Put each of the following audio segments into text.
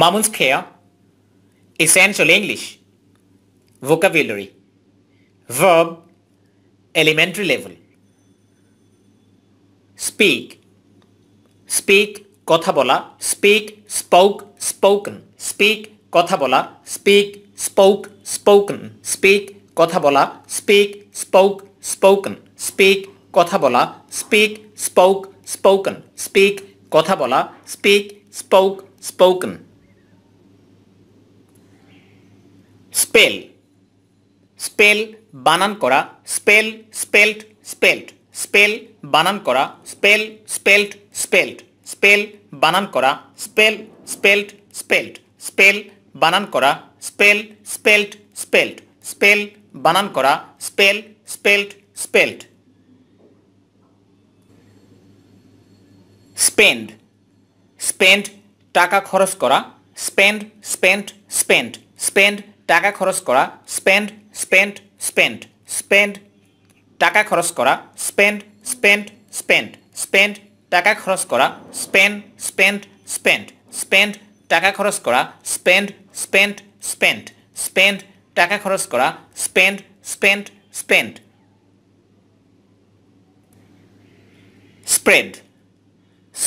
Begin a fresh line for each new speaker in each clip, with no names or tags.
Mammon's Care Essential English Vocabulary Verb Elementary Level Speak Speak Kothabola Speak Spoke Spoken Speak Kothabola Speak Spoke Spoken Speak Kothabola Speak Spoke Spoken Speak Kothabola Speak Spoke Spoken Speak Kothabola Speak Spoke Spoken speak, spell spell বানান করা spell spelt spelt spell বানান করা spell spelt spelt spell বানান করা spell spelt spelt spell বানান করা spell spelt spelt spell বানান করা spell spelt spelt spend spend টাকা খরচ করা স্পেন্ড স্পেন্ট স্পেন্ড স্পেন্ড টাকা খরচ করা স্পেন্ড স্পেন্ড স্পেন্ড স্পেন্ড টাকা খরচ করা স্পেন্ড স্পেন্ড স্পেন্ড স্পেন্ড টাকা খরচ করা স্পেন্ড স্পেন্ড স্পেন্ড স্পেন্ড টাকা খরচ করা স্পেন্ড স্পেন্ড স্পেন্ড স্পেন্ড টাকা খরচ করা spend spend spend spread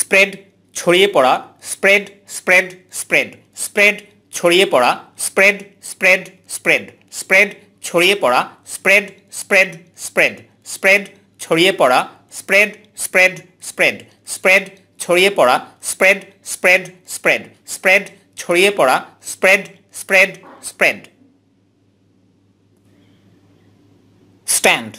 spread ছড়িয়ে পড়া স্প্রেড স্প্রেড স্প্রেড স্প্রেড ছড়িয়ে পড়া স্প্রেড স্প্রেড স্প্রেড স্প্রেড ছড়িয়ে পড়া স্প্রেড স্প্রেড স্প্রেড স্প্রেড ছড়িয়ে পড়া স্প্রেড স্প্রেড স্প্রেড স্প্রেড ছড়িয়ে পড়া স্প্রেড স্প্রেড স্প্রেড স্প্রেড ছড়িয়ে পড়া spread spread spread stand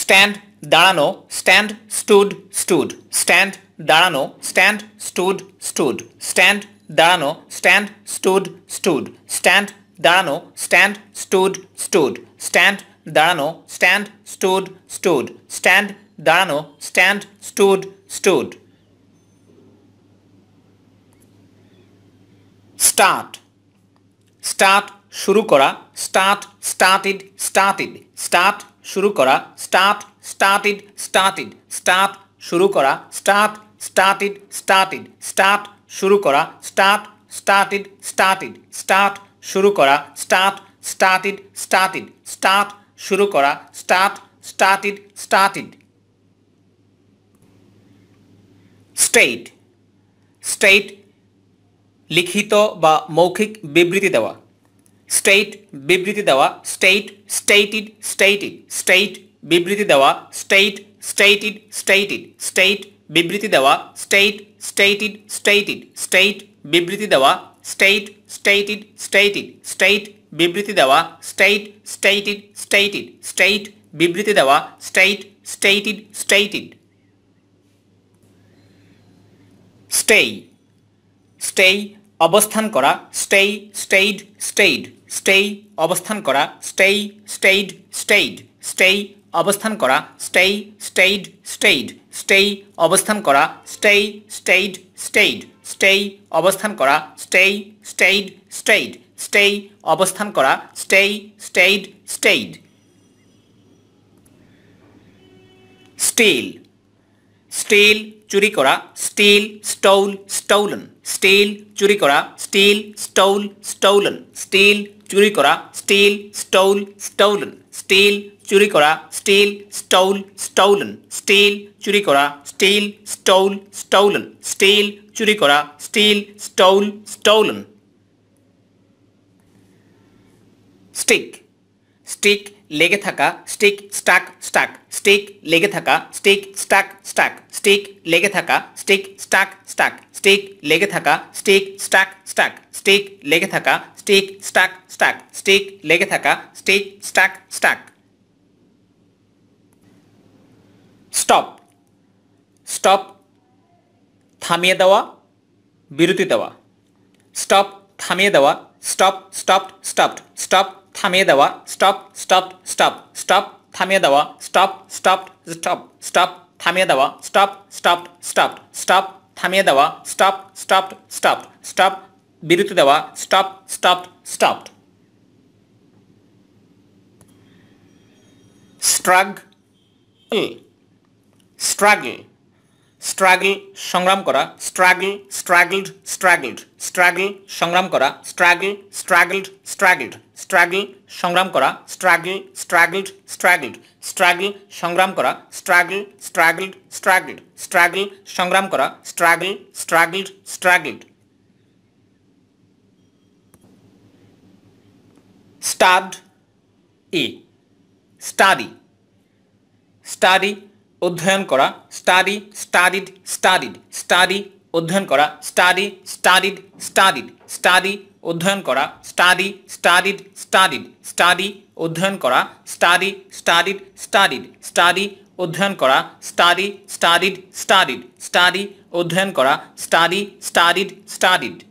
stand দাঁড়ানো স্ট্যান্ড স্টুড স্টুড স্ট্যান্ড দাঁড়ানো স্ট্যান্ড স্টুড স্টুড স্ট্যান্ড দাঁড়ানো স্ট্যান্ড স্টুড স্টুড স্ট্যান্ড দাঁড়ানো স্ট্যান্ড স্টুড স্টুড স্ট্যান্ড দাঁড়ানো স্ট্যান্ড স্টুড স্টুড স্ট্যান্ড দাঁড়ানো stand stood stood start start শুরু করা স্টার্ট স্টার্টেড স্টার্টেড স্টার্ট শুরু করা স্টার্ট স্টার্টেড স্টার্টেড স্টার্ট শুরু করা স্টার্ট স্টার্টেড স্টার্টেড স্টার্ট শুরু করা স্টার্ট স্টার্টেড স্টার্টেড স্টার্ট শুরু করা স্টার্ট স্টার্টেড স্টার্টেড স্টার্ট শুরু করা start started started state state লিখিত বা মৌখিক বিবৃতি দেওয়া স্টেট বিবৃতি দেওয়া স্টেট স্টেটেড স্টেটেড স্টেট বিবৃতি দেওয়া স্টেট স্টেটেড স্টেটেড স্টেট বিবৃতি দেওয়া স্টেট স্টেটেড স্টেটেড স্টেট বিবৃতি দেওয়া স্টেট স্টেটেড স্টেটেড স্টেট বিবৃতি দেওয়া স্টেট স্টেটেড স্টেটেড স্টেট বিবৃতি দেওয়া state stated stated stay stay অবস্থান করা স্টে স্টেড স্টেড স্টে অবস্থান করা স্টে স্টেড স্টেড স্টে অবস্থান করা স্টেই স্টেইড স্টেইড স্টেই অবস্থান করা স্টেই স্টেইড স্টেইড স্টেই অবস্থান করা স্টেই স্টেইড স্টেইড স্টেই অবস্থান করা stay stayed stayed steal steal চুরি করা স্টিল স্টোল স্টোলন স্টিল চুরি করা স্টিল স্টোল স্টোলন স্টিল চুরি করা স্টিল স্টোল স্টোলন স্টিল চুরি করা স্টিল স্টোল স্টোলন স্টিল চুরি করা স্টিল স্টোল স্টোলন স্টিল চুরি করা steal stole stolen stick stick লেগে থাকা স্টিক স্টাক স্টাক স্টিক লেগে থাকা স্টিক স্টাক স্টাক স্টিক লেগে থাকা স্টিক স্টাক স্টাক স্টিক লেগে থাকা স্টিক স্টাক স্টাক স্টিক লেগে থাকা স্টিক স্টাক স্টাক স্টিক লেগে থাকা stick stuck stuck stop stop থামিয়ে দেওয়া বিরতি দেওয়া স্টপ থামিয়ে দেওয়া স্টপ স্টপড স্টপড স্টপ थांबेदवा स्टॉप स्टॉप स्टॉप स्टॉप थांबेदवा स्टॉप स्टॉप स्टॉप स्टॉप थांबेदवा स्टॉप स्टॉप स्टॉप स्टॉप थांबेदवा स्टॉप स्टॉप स्टॉप स्टॉप बिरुतदवा stop stop stop struggle struggle struggle সংগ্রাম করা স্ট্রাগল স্ট্রাগলড স্ট্রাগলড স্ট্রাগল সংগ্রাম করা স্ট্রাগল স্ট্রাগলড স্ট্রাগলড স্ট্রাগল সংগ্রাম করা স্ট্রাগল স্ট্রাগলড স্ট্রাগলড স্ট্রাগল সংগ্রাম করা স্ট্রাগল স্ট্রাগলড স্ট্রাগলড স্ট্রাগল সংগ্রাম করা স্ট্রাগল স্ট্রাগলড স্ট্রাগলড স্টাড এ স্টাডি স্টাডি অধ্যয়ন করা স্টাডি স্টাডিড স্টাডিড স্টাডি অধ্যয়ন করা স্টাডি স্টাডিড স্টাডিড স্টাডি অধ্যয়ন করা স্টাডি স্টাডিড স্টাডিড স্টাডি অধ্যয়ন করা স্টাডি স্টাডিড স্টাডিড স্টাডি অধ্যয়ন করা স্টাডি স্টাডিড স্টাডিড স্টাডি অধ্যয়ন করা স্টাডি স্টাডিড স্টাডিড